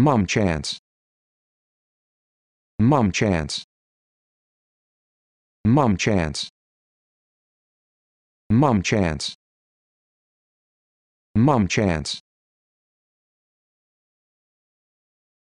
Mom Chance. Mom Chance. Mom Chance. Mom Chance. Mom Chance.